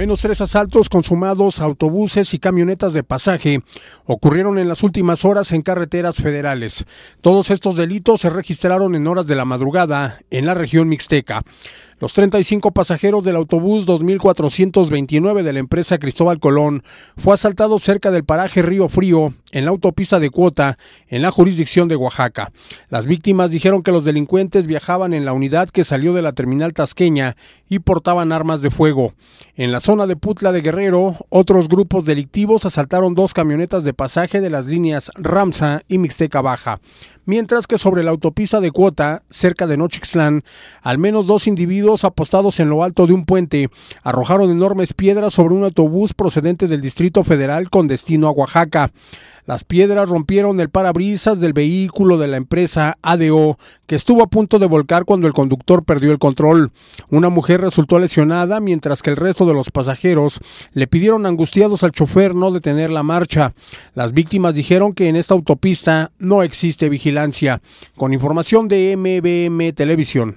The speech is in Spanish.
menos tres asaltos consumados a autobuses y camionetas de pasaje ocurrieron en las últimas horas en carreteras federales. Todos estos delitos se registraron en horas de la madrugada en la región mixteca. Los 35 pasajeros del autobús 2429 de la empresa Cristóbal Colón fue asaltado cerca del paraje Río Frío en la autopista de Cuota, en la jurisdicción de Oaxaca. Las víctimas dijeron que los delincuentes viajaban en la unidad que salió de la terminal tasqueña y portaban armas de fuego. En la zona de Putla de Guerrero, otros grupos delictivos asaltaron dos camionetas de pasaje de las líneas Ramsa y Mixteca Baja. Mientras que sobre la autopista de Cuota, cerca de Nochixtlán, al menos dos individuos apostados en lo alto de un puente arrojaron enormes piedras sobre un autobús procedente del Distrito Federal con destino a Oaxaca. Las piedras rompieron el parabrisas del vehículo de la empresa ADO, que estuvo a punto de volcar cuando el conductor perdió el control. Una mujer resultó lesionada, mientras que el resto de los pasajeros le pidieron angustiados al chofer no detener la marcha. Las víctimas dijeron que en esta autopista no existe vigilancia. Con información de MBM Televisión.